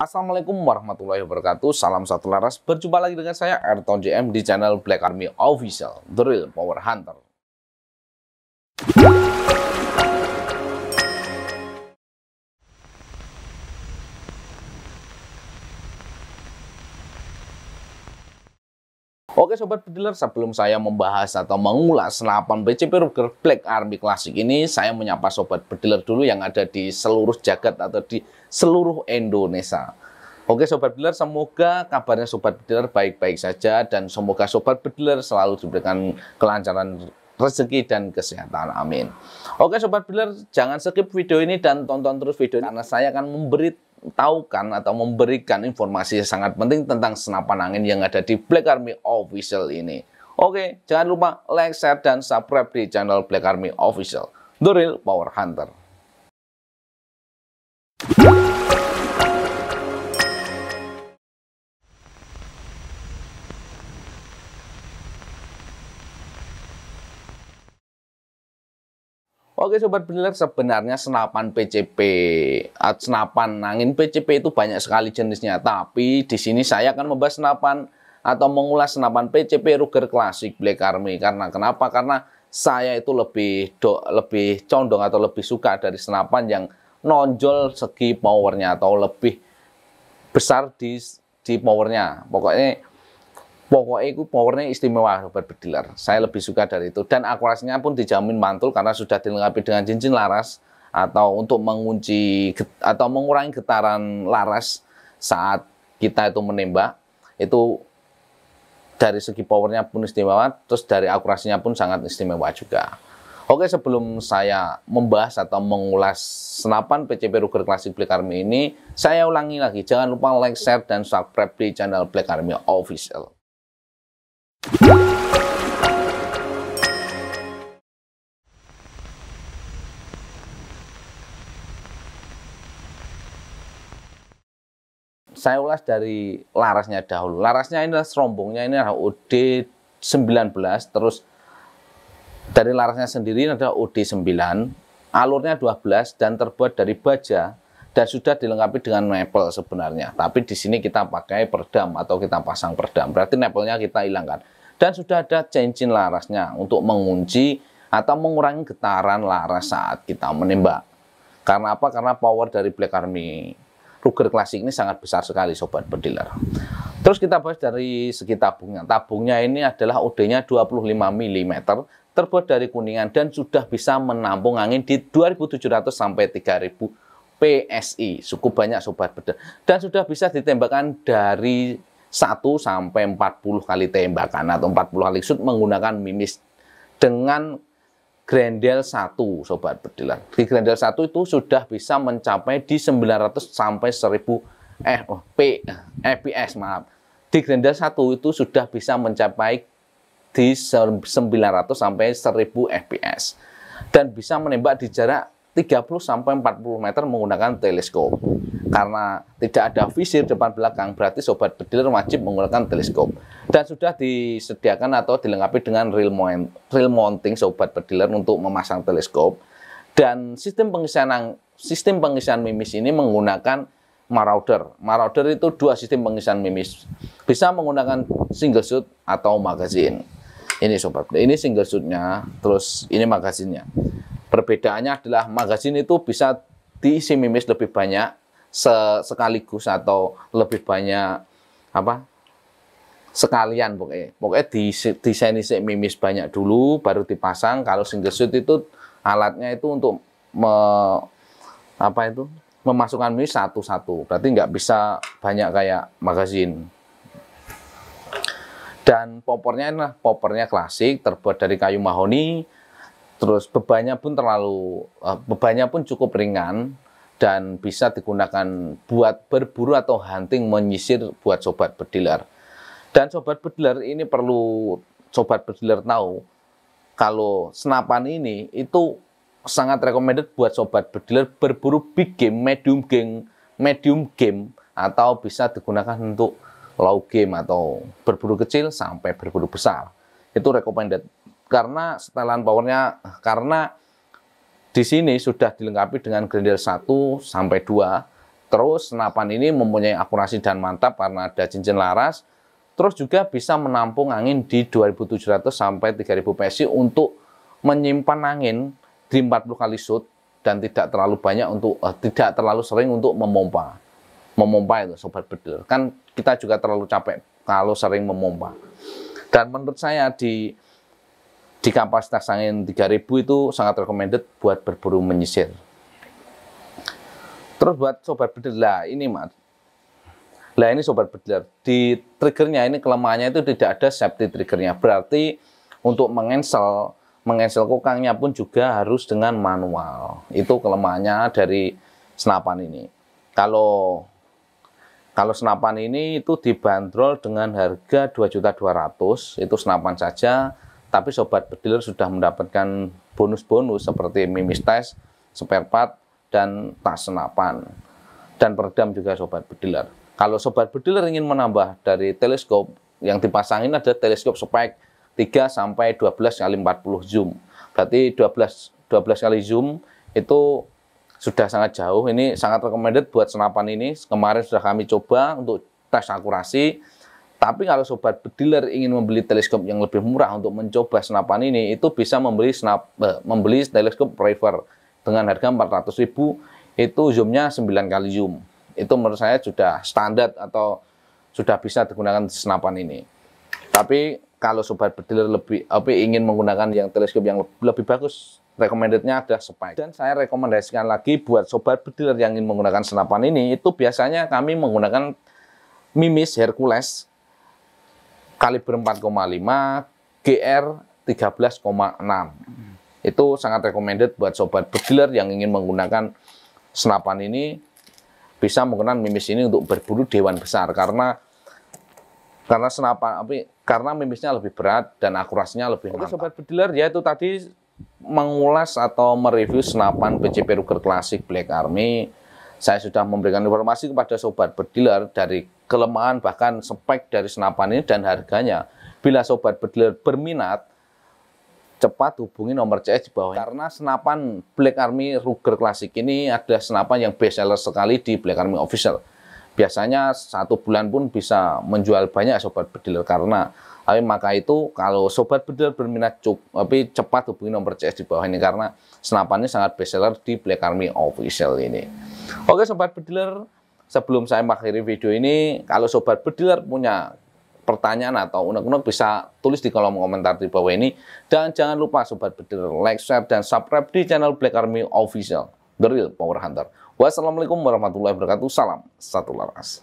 Assalamualaikum warahmatullahi wabarakatuh. Salam satu laras. Berjumpa lagi dengan saya Erton JM di channel Black Army Official, The Real Power Hunter. Oke Sobat Pediler, sebelum saya membahas atau mengulas senapan BCP Ruger Black Army Classic ini, saya menyapa Sobat Pediler dulu yang ada di seluruh jagat atau di seluruh Indonesia. Oke Sobat Pediler, semoga kabarnya Sobat Pediler baik-baik saja dan semoga Sobat Pediler selalu diberikan kelancaran rezeki dan kesehatan. Amin. Oke Sobat Pediler, jangan skip video ini dan tonton terus video ini karena saya akan memberi memberitahukan atau memberikan informasi yang sangat penting tentang senapan angin yang ada di Black Army Official ini. Oke, jangan lupa like, share, dan subscribe di channel Black Army Official. The Real Power Hunter. Oke sobat beniler, sebenarnya senapan PCP, senapan angin PCP itu banyak sekali jenisnya. Tapi di sini saya akan membahas senapan atau mengulas senapan PCP Ruger klasik Black Army. Karena kenapa? Karena saya itu lebih do, lebih condong atau lebih suka dari senapan yang nonjol segi powernya atau lebih besar di di powernya. Pokoknya pokoknya itu powernya istimewa Robert Bediler. Saya lebih suka dari itu. Dan akurasinya pun dijamin mantul karena sudah dilengkapi dengan cincin laras atau untuk mengunci atau mengurangi getaran laras saat kita itu menembak itu dari segi powernya pun istimewa terus dari akurasinya pun sangat istimewa juga oke sebelum saya membahas atau mengulas senapan PCP Ruger Classic Black Army ini saya ulangi lagi jangan lupa like share dan subscribe di channel Black Army Official saya ulas dari larasnya dahulu. Larasnya ini adalah serombongnya ini adalah OD 19 terus dari larasnya sendiri ini adalah OD 9, alurnya 12 dan terbuat dari baja dan sudah dilengkapi dengan maple sebenarnya. Tapi di sini kita pakai perdam atau kita pasang perdam. Berarti maple kita hilangkan. Dan sudah ada cincin larasnya untuk mengunci atau mengurangi getaran laras saat kita menembak. Karena apa? Karena power dari Black Army Ruger Classic ini sangat besar sekali sobat pediler. Terus kita bahas dari segi tabungnya. Tabungnya ini adalah OD-nya 25 mm, terbuat dari kuningan dan sudah bisa menampung angin di 2700 sampai 3000 PSI, suku banyak sobat bedah. Dan sudah bisa ditembakkan dari 1 sampai 40 kali tembakan atau 40 kali shoot menggunakan mimis dengan grendel 1 sobat bedilan. Di grendel 1 itu sudah bisa mencapai di 900 sampai 1000 eh oh, P eh, FPS maaf. Di grendel 1 itu sudah bisa mencapai di 900 sampai 1000 FPS dan bisa menembak di jarak 30 sampai 40 meter menggunakan teleskop. Karena tidak ada visir depan belakang, berarti sobat bediler wajib menggunakan teleskop. Dan sudah disediakan atau dilengkapi dengan real, mount, mounting sobat bediler untuk memasang teleskop. Dan sistem pengisian sistem pengisian mimis ini menggunakan marauder. Marauder itu dua sistem pengisian mimis. Bisa menggunakan single shoot atau magazine. Ini sobat, ini single shootnya, terus ini magazinnya. Perbedaannya adalah magazin itu bisa diisi mimis lebih banyak sekaligus atau lebih banyak apa sekalian pokoknya pokoknya desain isi mimis banyak dulu baru dipasang kalau single shoot itu alatnya itu untuk me, apa itu memasukkan mimis satu-satu berarti nggak bisa banyak kayak magazin dan popornya nah popornya klasik terbuat dari kayu mahoni Terus bebannya pun terlalu uh, bebannya pun cukup ringan dan bisa digunakan buat berburu atau hunting menyisir buat sobat bediler. Dan sobat bediler ini perlu sobat bediler tahu kalau senapan ini itu sangat recommended buat sobat bediler berburu big game, medium game, medium game atau bisa digunakan untuk low game atau berburu kecil sampai berburu besar. Itu recommended karena setelan powernya karena di sini sudah dilengkapi dengan grinder 1 sampai 2. Terus senapan ini mempunyai akurasi dan mantap karena ada cincin laras. Terus juga bisa menampung angin di 2700 sampai 3000 PSI untuk menyimpan angin di 40 kali shoot dan tidak terlalu banyak untuk eh, tidak terlalu sering untuk memompa. Memompa itu sobat bedil. Kan kita juga terlalu capek kalau sering memompa. Dan menurut saya di di kapasitas angin 3000 itu sangat recommended buat berburu menyisir. Terus buat sobat bedil, lah ini mas, lah ini sobat bedil, di triggernya ini kelemahannya itu tidak ada safety triggernya. Berarti untuk mengensel, mengensel kokangnya pun juga harus dengan manual. Itu kelemahannya dari senapan ini. Kalau kalau senapan ini itu dibanderol dengan harga 2.200, itu senapan saja tapi sobat pediler sudah mendapatkan bonus-bonus seperti mimis test, spare part, dan tas senapan. Dan peredam juga sobat pediler. Kalau sobat pediler ingin menambah dari teleskop, yang dipasangin ada teleskop spek 3 sampai 12 kali 40 zoom. Berarti 12 12 kali zoom itu sudah sangat jauh. Ini sangat recommended buat senapan ini. Kemarin sudah kami coba untuk tes akurasi tapi kalau sobat bediler ingin membeli teleskop yang lebih murah untuk mencoba senapan ini, itu bisa membeli senap, eh, membeli teleskop River dengan harga 400 ribu, itu zoomnya 9 kali zoom. Itu menurut saya sudah standar atau sudah bisa digunakan senapan ini. Tapi kalau sobat bediler lebih tapi ingin menggunakan yang teleskop yang lebih bagus, recommendednya ada Spike. Dan saya rekomendasikan lagi buat sobat bediler yang ingin menggunakan senapan ini, itu biasanya kami menggunakan mimis Hercules kaliber 4,5, GR 13,6. Itu sangat recommended buat sobat bediler yang ingin menggunakan senapan ini bisa menggunakan mimis ini untuk berburu dewan besar karena karena senapan tapi karena mimisnya lebih berat dan akurasinya lebih Oke, mantap. sobat bediler ya itu tadi mengulas atau mereview senapan PCP Ruger Classic Black Army saya sudah memberikan informasi kepada sobat bediler dari kelemahan bahkan spek dari senapan ini dan harganya. Bila sobat bediler berminat, cepat hubungi nomor CS di bawah. Karena senapan Black Army Ruger Classic ini adalah senapan yang best seller sekali di Black Army official. Biasanya satu bulan pun bisa menjual banyak sobat bediler karena tapi maka itu kalau sobat bediler berminat cuk, tapi cepat hubungi nomor CS di bawah ini karena senapannya sangat best seller di Black Army Official ini. Oke Sobat Bediler, sebelum saya mengakhiri video ini, kalau Sobat Bediler punya pertanyaan atau unek-unek bisa tulis di kolom komentar di bawah ini. Dan jangan lupa Sobat Bediler, like, share, dan subscribe di channel Black Army Official, The Real Power Hunter. Wassalamualaikum warahmatullahi wabarakatuh. Salam satu laras.